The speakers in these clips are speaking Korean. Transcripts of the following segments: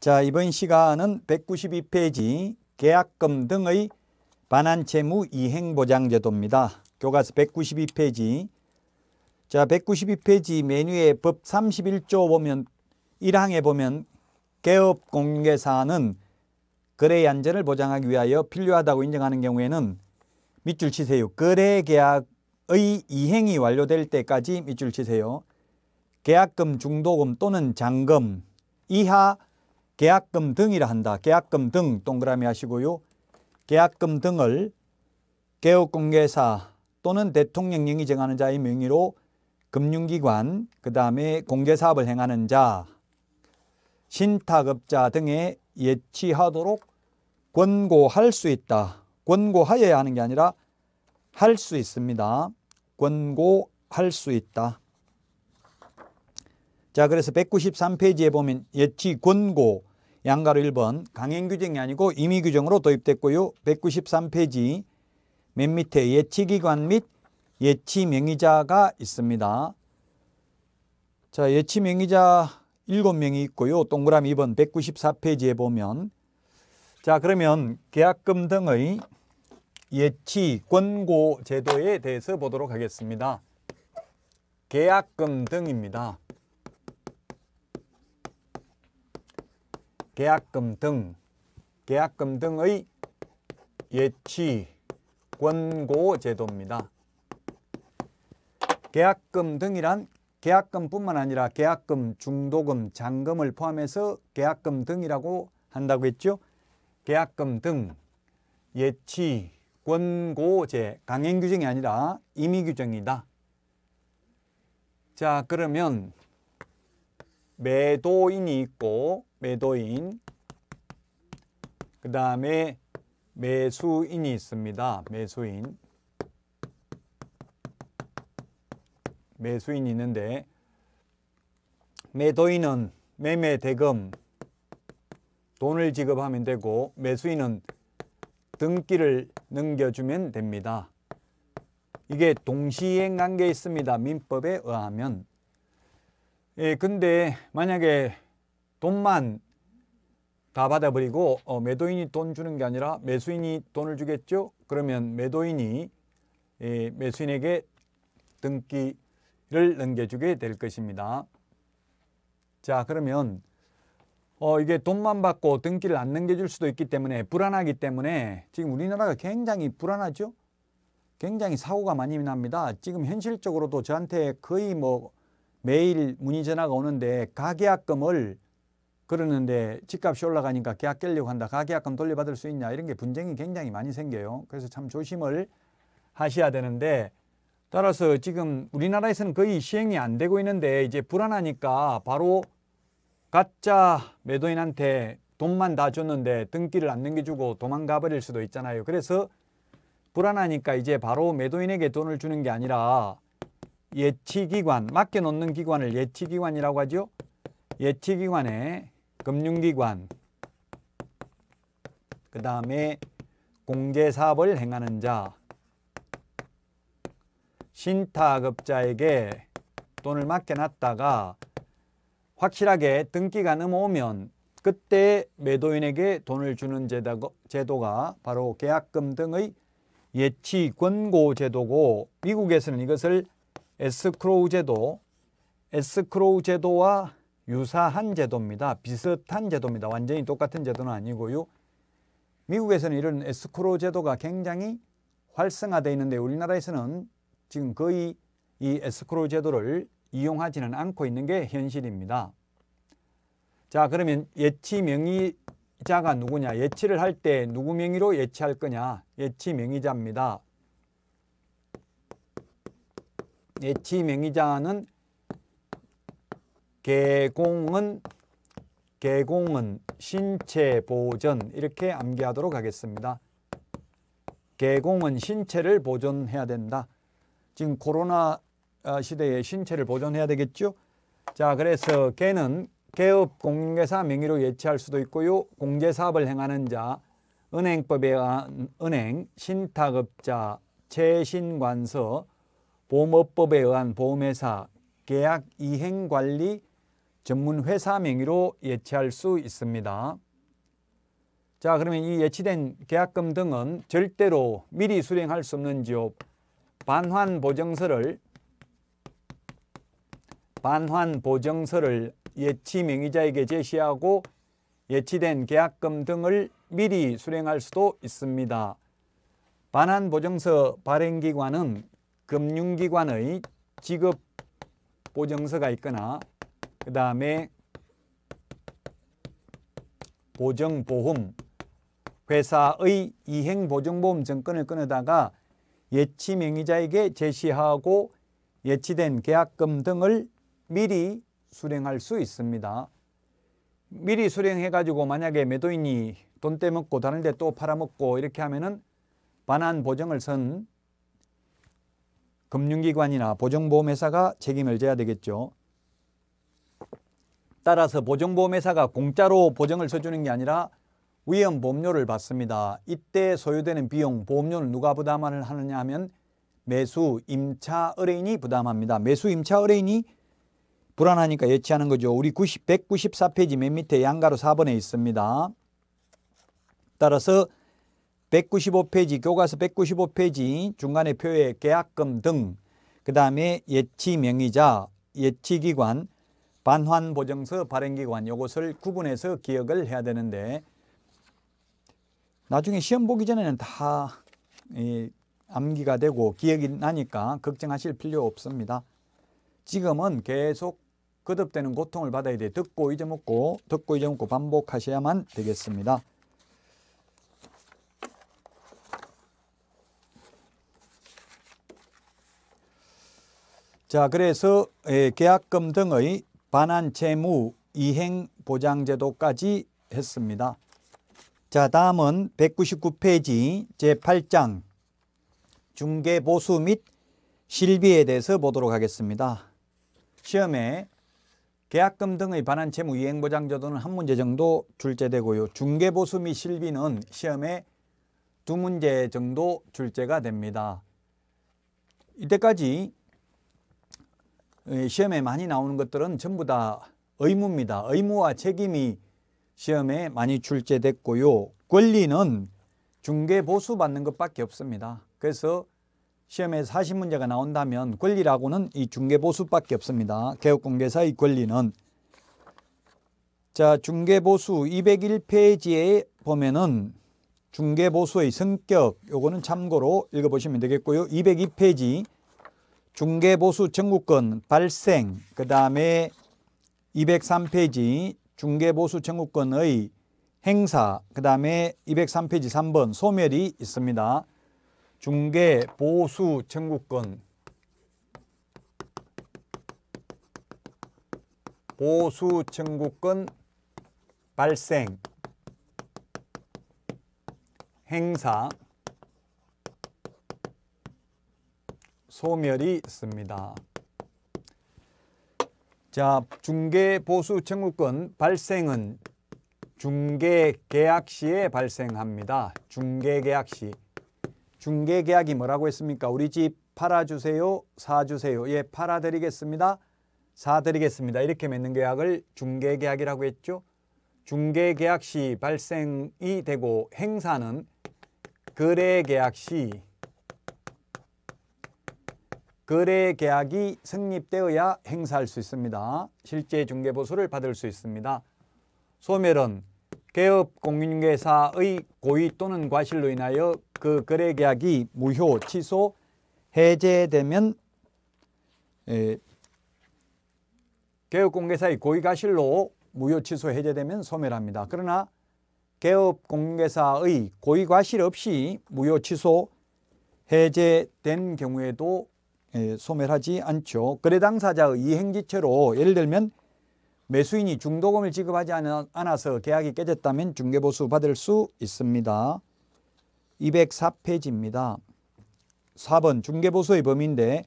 자 이번 시간은 192페이지 계약금 등의 반환 채무 이행 보장 제도입니다. 교과서 192페이지 자 192페이지 메뉴에 법 31조 보면 1항에 보면 개업 공개사는 거래의 안전을 보장하기 위하여 필요하다고 인정하는 경우에는 밑줄 치세요. 거래 계약의 이행이 완료될 때까지 밑줄 치세요. 계약금, 중도금 또는 잔금 이하 계약금 등이라 한다. 계약금 등 동그라미 하시고요. 계약금 등을 개업공개사 또는 대통령령이 정하는 자의 명의로 금융기관, 그 다음에 공개사업을 행하는 자, 신탁업자 등에 예치하도록 권고할 수 있다. 권고하여야 하는 게 아니라 할 수 있습니다. 권고할 수 있다. 자, 그래서 193페이지에 보면 예치 권고 양가로 1번 강행 규정이 아니고 임의 규정으로 도입됐고요. 193페이지 맨 밑에 예치기관 및 예치 명의자가 있습니다. 자, 예치 명의자 7명이 있고요. 동그라미 2번 194페이지에 보면 자, 그러면 계약금 등의 예치 권고 제도에 대해서 보도록 하겠습니다. 계약금 등입니다. 계약금 등 계약금 등의 예치 권고 제도입니다. 계약금 등이란 계약금뿐만 아니라 계약금, 중도금, 잔금을 포함해서 계약금 등이라고 한다고 했죠. 계약금 등 예치 권고제 강행 규정이 아니라 임의 규정이다. 자 그러면 매도인이 있고 매도인 그 다음에 매수인이 있습니다. 매수인 매수인이 있는데 매도인은 매매 대금 돈을 지급하면 되고 매수인은 등기를 넘겨주면 됩니다. 이게 동시행 관계에 있습니다. 민법에 의하면. 예, 근데 만약에 돈만 다 받아버리고 어, 매도인이 돈 주는 게 아니라 매수인이 돈을 주겠죠. 그러면 매도인이 예, 매수인에게 등기를 넘겨주게 될 것입니다. 자 그러면 어, 이게 돈만 받고 등기를 안 넘겨줄 수도 있기 때문에 불안하기 때문에 지금 우리나라가 굉장히 불안하죠. 굉장히 사고가 많이 납니다. 지금 현실적으로도 저한테 거의 뭐 매일 문의 전화가 오는데 가계약금을 그러는데 집값이 올라가니까 계약 깰려고 한다. 가계약금 돌려받을 수 있냐. 이런 게 분쟁이 굉장히 많이 생겨요. 그래서 참 조심을 하셔야 되는데 따라서 지금 우리나라에서는 거의 시행이 안 되고 있는데 이제 불안하니까 바로 가짜 매도인한테 돈만 다 줬는데 등기를 안 넘겨주고 도망가 버릴 수도 있잖아요. 그래서 불안하니까 이제 바로 매도인에게 돈을 주는 게 아니라 예치기관, 맡겨놓는 기관을 예치기관이라고 하죠. 예치기관에 금융기관 그 다음에 공제사업을 행하는 자 신탁업자에게 돈을 맡겨놨다가 확실하게 등기가 넘어오면 그때 매도인에게 돈을 주는 제도가 바로 계약금 등의 예치 권고 제도고 미국에서는 이것을 에스크로우 제도, 에스크로우 제도와 유사한 제도입니다. 비슷한 제도입니다. 완전히 똑같은 제도는 아니고요. 미국에서는 이런 에스크로 제도가 굉장히 활성화되어 있는데 우리나라에서는 지금 거의 이 에스크로 제도를 이용하지는 않고 있는 게 현실입니다. 자 그러면 예치 명의자가 누구냐 예치를 할 때 누구 명의로 예치할 거냐 예치 명의자입니다. 예치 명의자는 개공은 개공은 신체 보존 이렇게 암기하도록 하겠습니다. 개공은 신체를 보존해야 된다. 지금 코로나 어, 시대에 신체를 보존해야 되겠죠. 자, 그래서 개는 개업 공인사 명의로 예치할 수도 있고요. 공제사업을 행하는 자, 은행법에 의한 은행, 신탁업자, 채신관서, 보험업법에 의한 보험회사, 계약 이행관리, 전문 회사 명의로 예치할 수 있습니다. 자 그러면 이 예치된 계약금 등은 절대로 미리 수령할 수 없는 지업 반환 보증서를 반환 보증서를 예치 명의자에게 제시하고 예치된 계약금 등을 미리 수령할 수도 있습니다. 반환 보증서 발행 기관은 금융기관의 지급 보증서가 있거나 그 다음에 보증보험 회사의 이행보증보험 증권을 끊으다가 예치 명의자에게 제시하고 예치된 계약금 등을 미리 수령할 수 있습니다. 미리 수령해가지고 만약에 매도인이 돈 떼먹고 다른 데 또 팔아먹고 이렇게 하면은 반환 보증을 선 금융기관이나 보증보험회사가 책임을 져야 되겠죠. 따라서 보증보험회사가 공짜로 보증을 서주는 게 아니라 위험 보험료를 받습니다. 이때 소요되는 비용, 보험료는 누가 부담을 하느냐 하면 매수 임차 의뢰인이 부담합니다. 매수 임차 의뢰인이 불안하니까 예치하는 거죠. 우리 90, 194페이지 맨 밑에 양가로 4번에 있습니다. 따라서 195페이지 교과서 195페이지 중간에 표에 계약금 등그 다음에 예치 명의자, 예치기관, 반환보증서 발행기관 요것을 구분해서 기억을 해야 되는데 나중에 시험 보기 전에는 다 암기가 되고 기억이 나니까 걱정하실 필요 없습니다. 지금은 계속 거듭되는 고통을 받아야 돼 듣고 잊어먹고 듣고 잊어먹고 반복하셔야만 되겠습니다. 자 그래서 예, 계약금 등의 반환 채무 이행 보장 제도까지 했습니다. 자, 다음은 199페이지 제8장 중개 보수 및 실비에 대해서 보도록 하겠습니다. 시험에 계약금 등의 반환 채무 이행 보장 제도는 한 문제 정도 출제되고요. 중개 보수 및 실비는 시험에 두 문제 정도 출제가 됩니다. 이때까지 예, 시험에 많이 나오는 것들은 전부 다 의무입니다. 의무와 책임이 시험에 많이 출제됐고요. 권리는 중개 보수 받는 것밖에 없습니다. 그래서 시험에 40문제가 나온다면 권리라고는 이 중개 보수밖에 없습니다. 개업공개사의 권리는 자 중개 보수 201페이지에 보면은 중개 보수의 성격 요거는 참고로 읽어보시면 되겠고요. 202페이지 중개보수 청구권 발생 그 다음에 203페이지 중개보수 청구권의 행사 그 다음에 203페이지 3번 소멸이 있습니다. 중개보수 청구권 보수 청구권 발생 행사 소멸이 있습니다. 자, 중개 보수 청구권 발생은 중개 계약 시에 발생합니다. 중개 계약 시. 중개 계약이 뭐라고 했습니까? 우리 집 팔아주세요, 사주세요. 예, 팔아드리겠습니다. 사드리겠습니다. 이렇게 맺는 계약을 중개 계약이라고 했죠. 중개 계약 시 발생이 되고 행사는 거래 계약 시 거래 계약이 성립되어야 행사할 수 있습니다. 실제 중개보수를 받을 수 있습니다. 소멸은 개업 공인중개사의 고의 또는 과실로 인하여 그 거래 계약이 무효, 취소, 해제되면 에, 개업공개사의 고의과실로 무효 취소 해제되면 소멸합니다. 그러나 개업공개사의 고의과실 없이 무효 취소 해제된 경우에도 예, 소멸하지 않죠. 거래당사자의 이행지체로 예를 들면 매수인이 중도금을 지급하지 않아서 계약이 깨졌다면 중개보수 받을 수 있습니다. 204페이지입니다. 4번 중개보수의 범위인데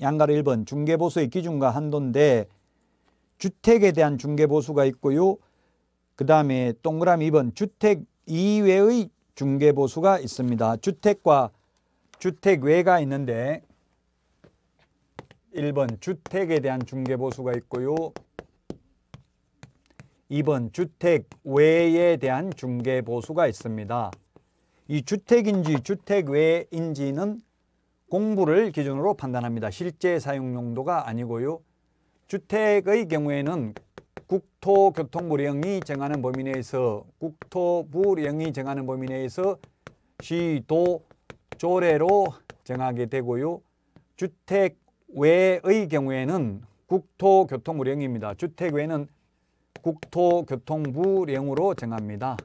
양가로 1번 중개보수의 기준과 한도인데 주택에 대한 중개보수가 있고요. 그 다음에 동그라미 2번 주택 이외의 중개보수가 있습니다. 주택과 주택외가 있는데 1번 주택에 대한 중개보수가 있고요. 2번 주택 외에 대한 중개보수가 있습니다. 이 주택인지 주택 외인지는 공부를 기준으로 판단합니다. 실제 사용 용도가 아니고요. 주택의 경우에는 국토교통부령이 정하는 범위 내에서 국토부령이 정하는 범위 내에서 시도 조례로 정하게 되고요. 주택 외의 경우에는 국토교통부령입니다. 주택 외는 국토교통부령으로 정합니다.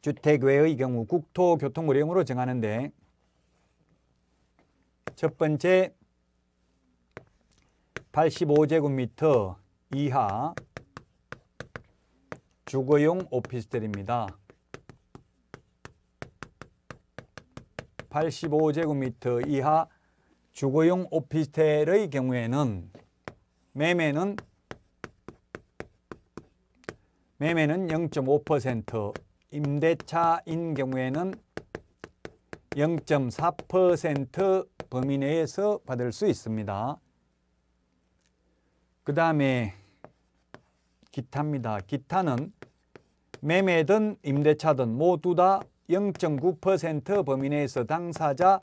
주택 외의 경우 국토교통부령으로 정하는데 첫 번째 85제곱미터 이하 주거용 오피스텔입니다. 85제곱미터 이하 주거용 오피스텔의 경우에는 매매는 매매는 0.5% 임대차인 경우에는 0.4% 범위 내에서 받을 수 있습니다. 그 다음에 기타입니다. 기타는 매매든 임대차든 모두 다0.9% 범위 내에서 당사자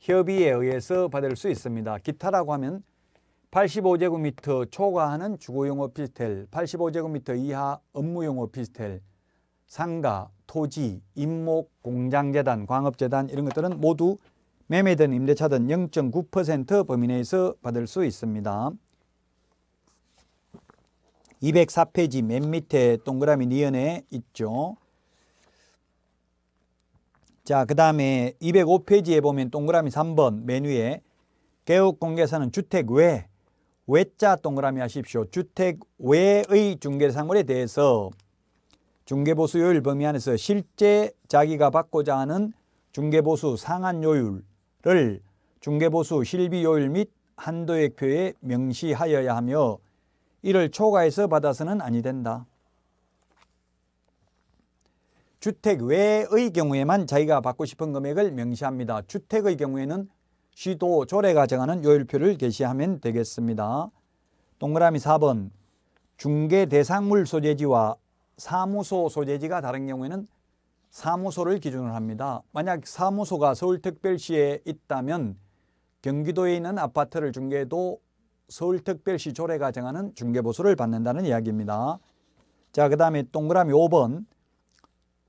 협의에 의해서 받을 수 있습니다. 기타라고 하면 85제곱미터 초과하는 주거용 오피스텔, 85제곱미터 이하 업무용 오피스텔, 상가, 토지, 임목, 공장재단, 광업재단 이런 것들은 모두 매매든 임대차든 0.9% 범위 내에서 받을 수 있습니다. 204페이지 맨 밑에 동그라미 니은에 있죠. 자, 그 다음에 205페이지에 보면 동그라미 3번 메뉴에 개업공개사는 주택 외, 외자 동그라미 하십시오. 주택 외의 중개상물에 대해서 중개보수 요율 범위 안에서 실제 자기가 받고자 하는 중개보수 상한 요율을 중개보수 실비 요율 및 한도액표에 명시하여야 하며 이를 초과해서 받아서는 아니 된다. 주택 외의 경우에만 자기가 받고 싶은 금액을 명시합니다. 주택의 경우에는 시도 조례가 정하는 요율표를 게시하면 되겠습니다. 동그라미 4번 중개 대상물 소재지와 사무소 소재지가 다른 경우에는 사무소를 기준으로 합니다. 만약 사무소가 서울특별시에 있다면 경기도에 있는 아파트를 중개해도 서울특별시 조례가 정하는 중개보수를 받는다는 이야기입니다. 자, 그 다음에 동그라미 5번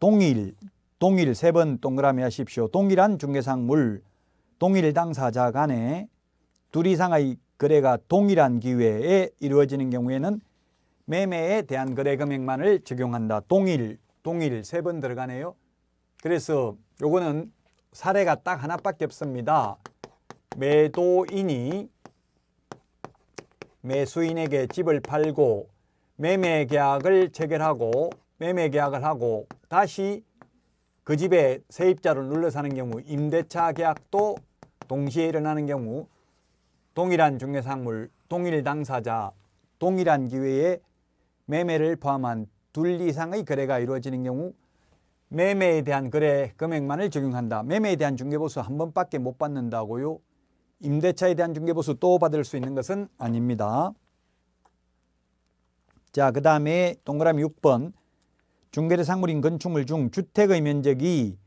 동일 동일 세 번 동그라미 하십시오. 동일한 중개상 물 동일 당사자 간에 둘 이상의 거래가 동일한 기회에 이루어지는 경우에는 매매에 대한 거래 금액만을 적용한다. 동일 동일 세 번 들어가네요. 그래서 요거는 사례가 딱 하나밖에 없습니다. 매도인이 매수인에게 집을 팔고 매매 계약을 체결하고 매매 계약을 하고 다시 그 집에 세입자를 눌러사는 경우 임대차 계약도 동시에 일어나는 경우 동일한 중개상물, 동일 당사자, 동일한 기회에 매매를 포함한 둘 이상의 거래가 이루어지는 경우 매매에 대한 거래 금액만을 적용한다. 매매에 대한 중개보수 한 번밖에 못 받는다고요. 임대차에 대한 중개보수 또 받을 수 있는 것은 아닙니다. 자, 그 다음에 동그라미 6번 중개대상물인 건축물 중 주택의 면적이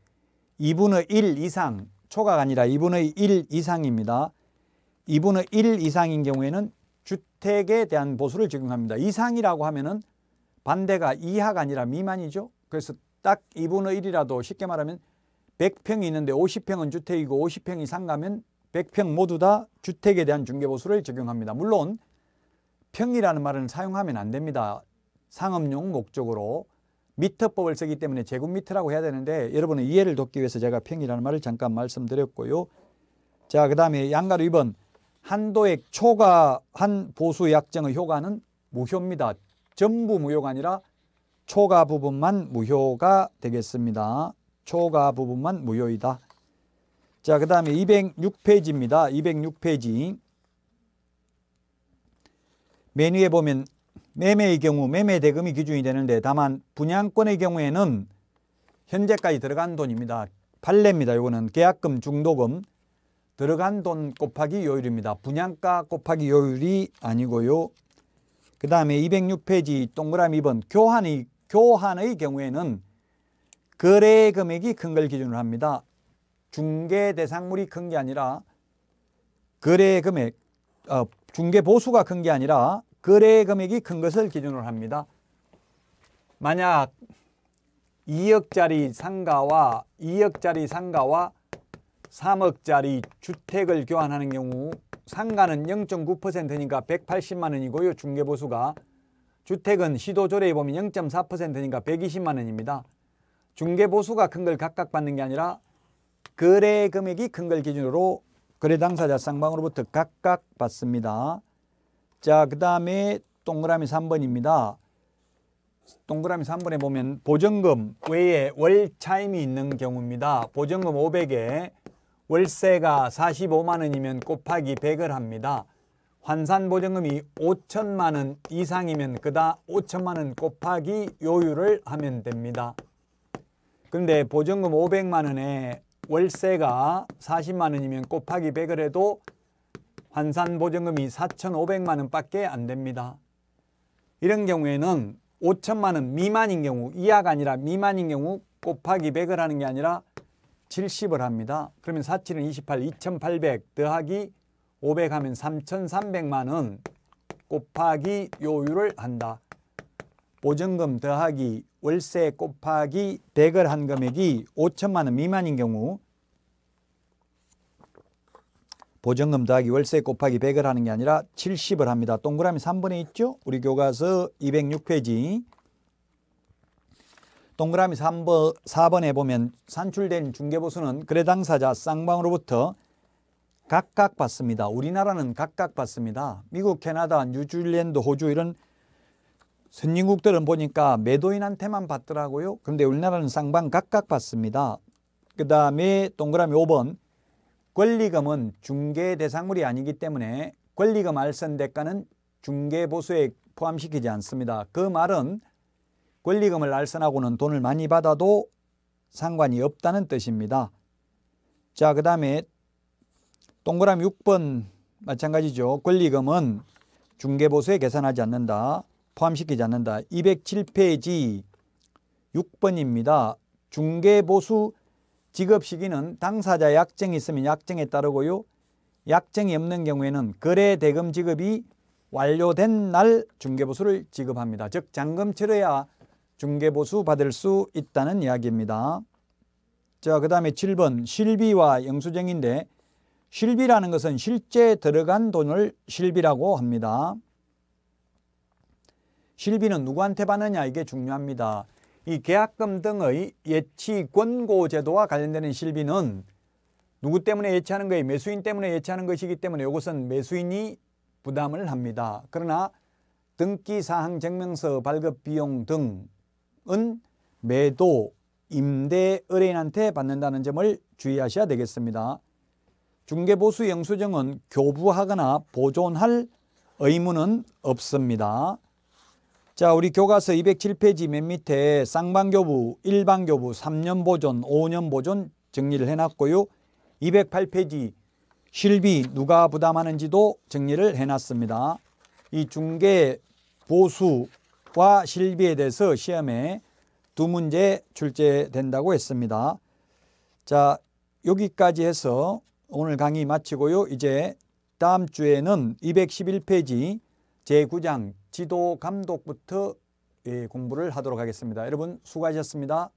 2분의 1 이상 초과가 아니라 2분의 1 이상입니다. 2분의 1 이상인 경우에는 주택에 대한 보수를 적용합니다. 이상이라고 하면은 반대가 이하가 아니라 미만이죠. 그래서 딱 2분의 1이라도 쉽게 말하면 100평이 있는데 50평은 주택이고 50평 이상 가면 100평 모두 다 주택에 대한 중개보수를 적용합니다. 물론 평이라는 말은 사용하면 안 됩니다. 상업용 목적으로 미터법을 쓰기 때문에 제곱미터라고 해야 되는데 여러분의 이해를 돕기 위해서 제가 평이라는 말을 잠깐 말씀드렸고요. 자, 그 다음에 양가로 2번 한도액 초과한 보수 약정의 효과는 무효입니다. 전부 무효가 아니라 초과 부분만 무효가 되겠습니다. 초과 부분만 무효이다. 자, 그 다음에 206페이지입니다. 206페이지. 메뉴에 보면 매매의 경우 매매 대금이 기준이 되는데 다만 분양권의 경우에는 현재까지 들어간 돈입니다. 판례입니다. 이거는 계약금 중도금 들어간 돈 곱하기 요율입니다. 분양가 곱하기 요율이 아니고요. 그 다음에 206페이지 동그라미 2번 교환의, 교환의 경우에는 거래 금액이 큰 걸 기준으로 합니다. 중개 대상물이 큰 게 아니라 거래 금액, 어, 중개 보수가 큰 게 아니라 거래 금액이 큰 것을 기준으로 합니다. 만약 2억짜리 상가와 2억짜리 상가와 3억짜리 주택을 교환하는 경우 상가는 0.9%니까 180만 원이고요. 중개보수가 주택은 시도조례에 보면 0.4%니까 120만 원입니다. 중개보수가 큰 걸 각각 받는 게 아니라 거래 금액이 큰 걸 기준으로 거래 당사자 쌍방으로부터 각각 받습니다. 자, 그 다음에 동그라미 3번입니다. 동그라미 3번에 보면 보증금 외에 월차임이 있는 경우입니다. 보증금 500에 월세가 45만 원이면 곱하기 100을 합니다. 환산 보증금이 5천만 원 이상이면 그다 5천만 원 곱하기 요율을 하면 됩니다. 근데 보증금 500만 원에 월세가 40만 원이면 곱하기 100을 해도 환산보증금이 4,500만 원밖에 안 됩니다. 이런 경우에는 5천만 원 미만인 경우 이하가 아니라 미만인 경우 곱하기 100을 하는 게 아니라 70을 합니다. 그러면 47은 28, 2800 더하기 500 하면 3300만 원 곱하기 요율을 한다. 보증금 더하기 월세 곱하기 100을 한 금액이 5천만 원 미만인 경우 보증금 더하기 월세 곱하기 100을 하는 게 아니라 70을 합니다. 동그라미 3번에 있죠? 우리 교과서 206페이지 동그라미 3번, 4번에 보면 산출된 중개보수는 거래 당사자 쌍방으로부터 각각 받습니다. 우리나라는 각각 받습니다. 미국, 캐나다, 뉴질랜드, 호주 이런 선진국들은 보니까 매도인한테만 받더라고요. 그런데 우리나라는 쌍방 각각 받습니다. 그 다음에 동그라미 5번 권리금은 중개 대상물이 아니기 때문에 권리금 알선 대가는 중개보수에 포함시키지 않습니다. 그 말은 권리금을 알선하고는 돈을 많이 받아도 상관이 없다는 뜻입니다. 자, 그 다음에 동그라미 6번 마찬가지죠. 권리금은 중개보수에 계산하지 않는다. 포함시키지 않는다. 207페이지 6번입니다. 중개보수 지급 시기는 당사자 약정이 있으면 약정에 따르고요. 약정이 없는 경우에는 거래 대금 지급이 완료된 날 중개보수를 지급합니다. 즉 잔금 치러야 중개보수 받을 수 있다는 이야기입니다. 자, 그 다음에 7번 실비와 영수증인데 실비라는 것은 실제 들어간 돈을 실비라고 합니다. 실비는 누구한테 받느냐 이게 중요합니다. 이 계약금 등의 예치 권고 제도와 관련되는 실비는 누구 때문에 예치하는 거예요? 매수인 때문에 예치하는 것이기 때문에 이것은 매수인이 부담을 합니다. 그러나 등기사항 증명서 발급 비용 등은 매도 임대 의뢰인한테 받는다는 점을 주의하셔야 되겠습니다. 중개보수 영수증은 교부하거나 보존할 의무는 없습니다. 자, 우리 교과서 207페이지 맨 밑에 쌍방교부, 일반교부, 3년 보존, 5년 보존 정리를 해놨고요. 208페이지 실비 누가 부담하는지도 정리를 해놨습니다. 이 중개 보수와 실비에 대해서 시험에 두 문제 출제된다고 했습니다. 자, 여기까지 해서 오늘 강의 마치고요. 이제 다음 주에는 211페이지 제9장 지도 감독부터 예, 공부를 하도록 하겠습니다. 여러분 수고하셨습니다.